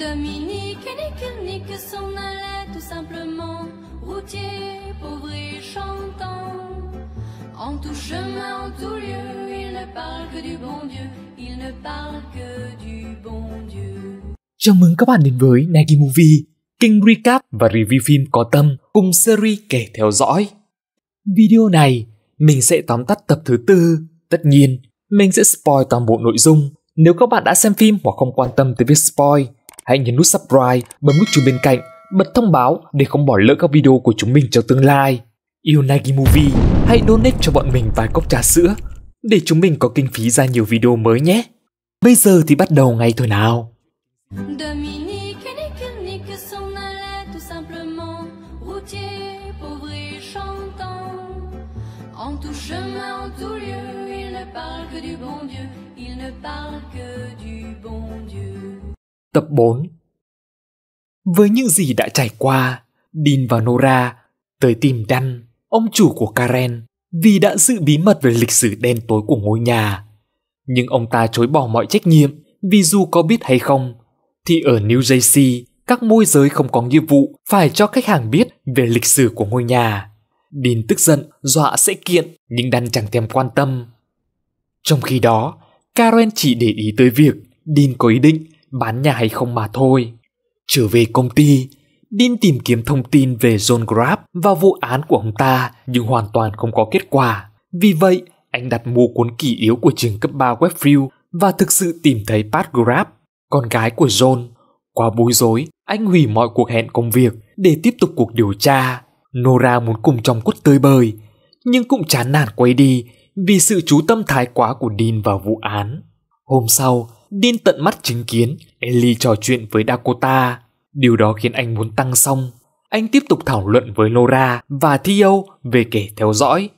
Dominique et Nick, s'en allaient tout simplement, routiers, pauvres et chantants. En tout chemin, en tout lieu, ils ne parlent que du bon Dieu, ils ne parlent que du bon Dieu. Chào mừng các bạn đến với Nagi Movie, kênh recap và review phim có tâm cùng series kể theo dõi. Video này, mình sẽ tóm tắt tập thứ tư. Tất nhiên, mình sẽ spoil toàn bộ nội dung. Nếu các bạn đã xem phim hoặc không quan tâm tới việc spoil, hãy nhấn nút subscribe, bấm nút chuông bên cạnh, bật thông báo để không bỏ lỡ các video của chúng mình trong tương lai. Yêu Nagi Movie, hãy donate cho bọn mình vài cốc trà sữa để chúng mình có kinh phí ra nhiều video mới nhé. Bây giờ thì bắt đầu ngay thôi nào. En tout chemin, en tout lieu, il ne parle que du bon Dieu, il ne parle que du bon Dieu. Tập 4 Với những gì đã trải qua, Dean và Nora tới tìm Dan, ông chủ của Karen, vì đã giữ bí mật về lịch sử đen tối của ngôi nhà. Nhưng ông ta chối bỏ mọi trách nhiệm vì dù có biết hay không, thì ở New Jersey, các môi giới không có nghĩa vụ phải cho khách hàng biết về lịch sử của ngôi nhà. Dean tức giận, dọa sẽ kiện, nhưng Dan chẳng thèm quan tâm. Trong khi đó, Karen chỉ để ý tới việc Dean có ý định bán nhà hay không mà thôi. Trở về công ty, Dean tìm kiếm thông tin về John Grab và vụ án của ông ta nhưng hoàn toàn không có kết quả. Vì vậy, anh đặt mua cuốn kỷ yếu của trường cấp 3 Webview và thực sự tìm thấy Pat Grab, con gái của John. Qua bối rối, anh hủy mọi cuộc hẹn công việc để tiếp tục cuộc điều tra. Nora muốn cùng chồng quất tơi bời, nhưng cũng chán nản quay đi vì sự chú tâm thái quá của Dean vào vụ án. Hôm sau, Dean tận mắt chứng kiến Ellie trò chuyện với Dakota. Điều đó khiến anh muốn tăng xong. Anh tiếp tục thảo luận với Laura và Theo về kẻ theo dõi.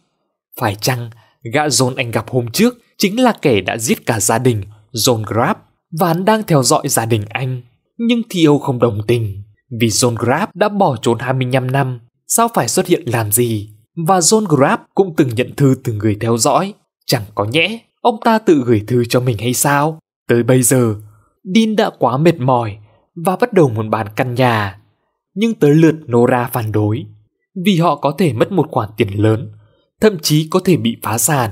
Phải chăng gã John anh gặp hôm trước chính là kẻ đã giết cả gia đình John Grab và hắn đang theo dõi gia đình anh. Nhưng Theo không đồng tình vì John Grab đã bỏ trốn 25 năm, sao phải xuất hiện làm gì? Và John Grab cũng từng nhận thư từ người theo dõi, chẳng có nhẽ ông ta tự gửi thư cho mình hay sao? Tới bây giờ, Dean đã quá mệt mỏi và bắt đầu muốn bán căn nhà. Nhưng tới lượt Nora phản đối, vì họ có thể mất một khoản tiền lớn, thậm chí có thể bị phá sản.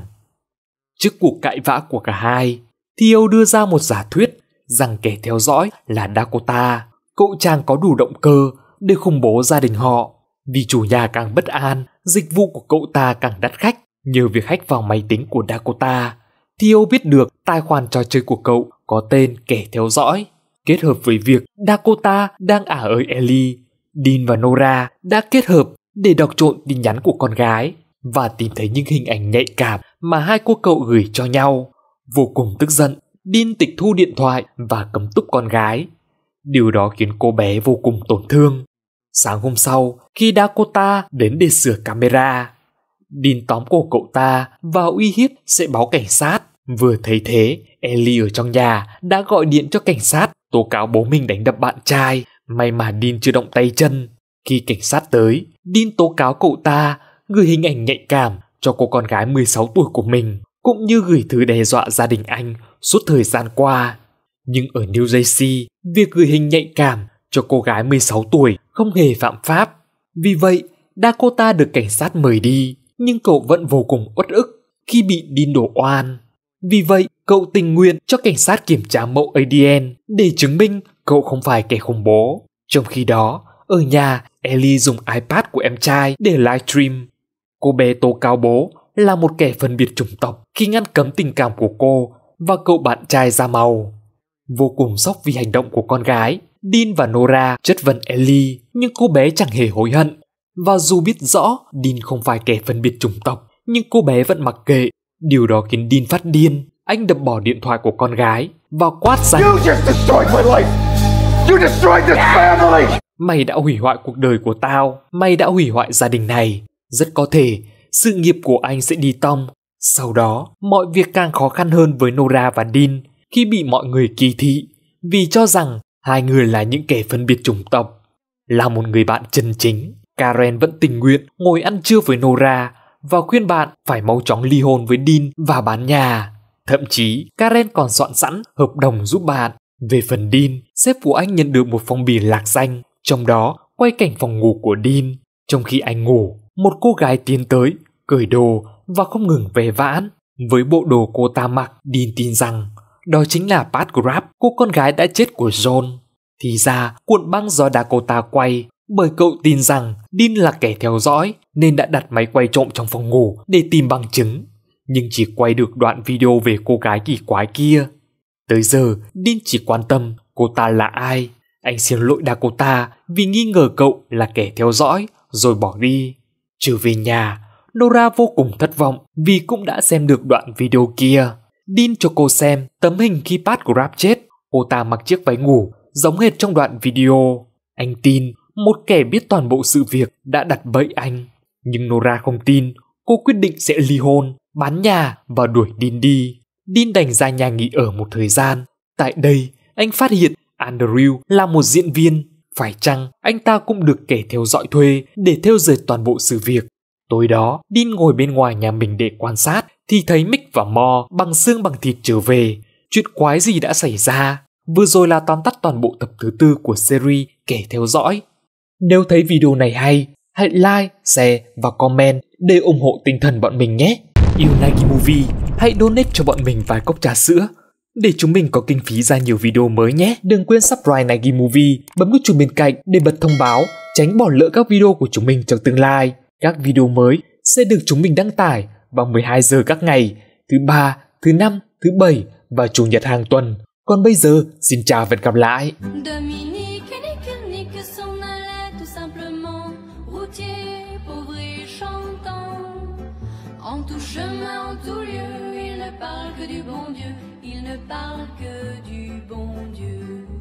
Trước cuộc cãi vã của cả hai, Theo đưa ra một giả thuyết rằng kẻ theo dõi là Dakota, cậu chàng có đủ động cơ để khủng bố gia đình họ. Vì chủ nhà càng bất an, dịch vụ của cậu ta càng đắt khách nhờ việc hách vào máy tính của Dakota theo biết được tài khoản trò chơi của cậu có tên kẻ theo dõi. Kết hợp với việc Dakota đang ả ở Ellie, Dean và Nora đã kết hợp để đọc trộn tin nhắn của con gái và tìm thấy những hình ảnh nhạy cảm mà hai cô cậu gửi cho nhau. Vô cùng tức giận, Dean tịch thu điện thoại và cấm túc con gái. Điều đó khiến cô bé vô cùng tổn thương. Sáng hôm sau, khi Dakota đến để sửa camera, Dean tóm cổ cậu ta và uy hiếp sẽ báo cảnh sát. Vừa thấy thế, Ellie ở trong nhà đã gọi điện cho cảnh sát tố cáo bố mình đánh đập bạn trai. May mà Dean chưa động tay chân. Khi cảnh sát tới, Dean tố cáo cậu ta gửi hình ảnh nhạy cảm cho cô con gái 16 tuổi của mình, cũng như gửi thư đe dọa gia đình anh suốt thời gian qua. Nhưng ở New Jersey, việc gửi hình nhạy cảm cho cô gái 16 tuổi không hề phạm pháp. Vì vậy, Dakota được cảnh sát mời đi nhưng cậu vẫn vô cùng uất ức khi bị Đin đổ oan. Vì vậy, cậu tình nguyện cho cảnh sát kiểm tra mẫu ADN để chứng minh cậu không phải kẻ khủng bố. Trong khi đó, ở nhà, Ellie dùng iPad của em trai để livestream. Cô bé tố cáo bố là một kẻ phân biệt chủng tộc khi ngăn cấm tình cảm của cô và cậu bạn trai da màu. Vô cùng sốc vì hành động của con gái, Dean và Nora chất vấn Ellie nhưng cô bé chẳng hề hối hận và dù biết rõ Dean không phải kẻ phân biệt chủng tộc, nhưng cô bé vẫn mặc kệ. Điều đó khiến Dean phát điên. Anh đập bỏ điện thoại của con gái và quát rằng Mày đã hủy hoại cuộc đời của tao, mày đã hủy hoại gia đình này. Rất có thể, sự nghiệp của anh sẽ đi tong. Sau đó, mọi việc càng khó khăn hơn với Nora và Dean khi bị mọi người kỳ thị vì cho rằng hai người là những kẻ phân biệt chủng tộc. Là một người bạn chân chính, Karen vẫn tình nguyện ngồi ăn trưa với Nora và khuyên bạn phải mau chóng ly hôn với Dean và bán nhà. Thậm chí, Karen còn soạn sẵn hợp đồng giúp bạn. Về phần Dean, sếp của anh nhận được một phong bì lạc danh trong đó quay cảnh phòng ngủ của Dean. Trong khi anh ngủ, một cô gái tiến tới, cởi đồ và không ngừng về vãn. Với bộ đồ cô ta mặc, Dean tin rằng đó chính là Pat Grab, cô con gái đã chết của John. Thì ra, cuộn băng do Dakota quay bởi cậu tin rằng Dean là kẻ theo dõi nên đã đặt máy quay trộm trong phòng ngủ để tìm bằng chứng, nhưng chỉ quay được đoạn video về cô gái kỳ quái kia. Tới giờ, Dean chỉ quan tâm cô ta là ai. Anh xin lỗi Dakota vì nghi ngờ cậu là kẻ theo dõi rồi bỏ đi. Trở về nhà, Nora vô cùng thất vọng vì cũng đã xem được đoạn video kia. Dean cho cô xem tấm hình khi Pat Grab chết. Cô ta mặc chiếc váy ngủ giống hệt trong đoạn video. Anh tin một kẻ biết toàn bộ sự việc đã đặt bẫy anh. Nhưng Nora không tin, cô quyết định sẽ ly hôn, bán nhà và đuổi Dean đi. Dean đành ra nhà nghỉ ở một thời gian. Tại đây, anh phát hiện Andrew là một diễn viên. Phải chăng anh ta cũng được kẻ theo dõi thuê để theo dệt toàn bộ sự việc. Tối đó, Dean ngồi bên ngoài nhà mình để quan sát thì thấy Mick và Mo bằng xương bằng thịt trở về. Chuyện quái gì đã xảy ra? Vừa rồi là tóm tắt toàn bộ tập thứ tư của series Kẻ theo dõi nếu thấy video này hay, hãy like, share và comment để ủng hộ tinh thần bọn mình nhé. Yêu Nike Movie, hãy donate cho bọn mình vài cốc trà sữa để chúng mình có kinh phí ra nhiều video mới nhé. Đừng quên subscribe Nike Movie, bấm nút chuông bên cạnh để bật thông báo, tránh bỏ lỡ các video của chúng mình trong tương lai. Các video mới sẽ được chúng mình đăng tải vào 12 giờ các ngày, thứ ba, thứ năm, thứ bảy và chủ nhật hàng tuần. Còn bây giờ, xin chào và hẹn gặp lại. En tout chemin, en tout lieu, il ne parle que du bon Dieu, il ne parle que du bon Dieu.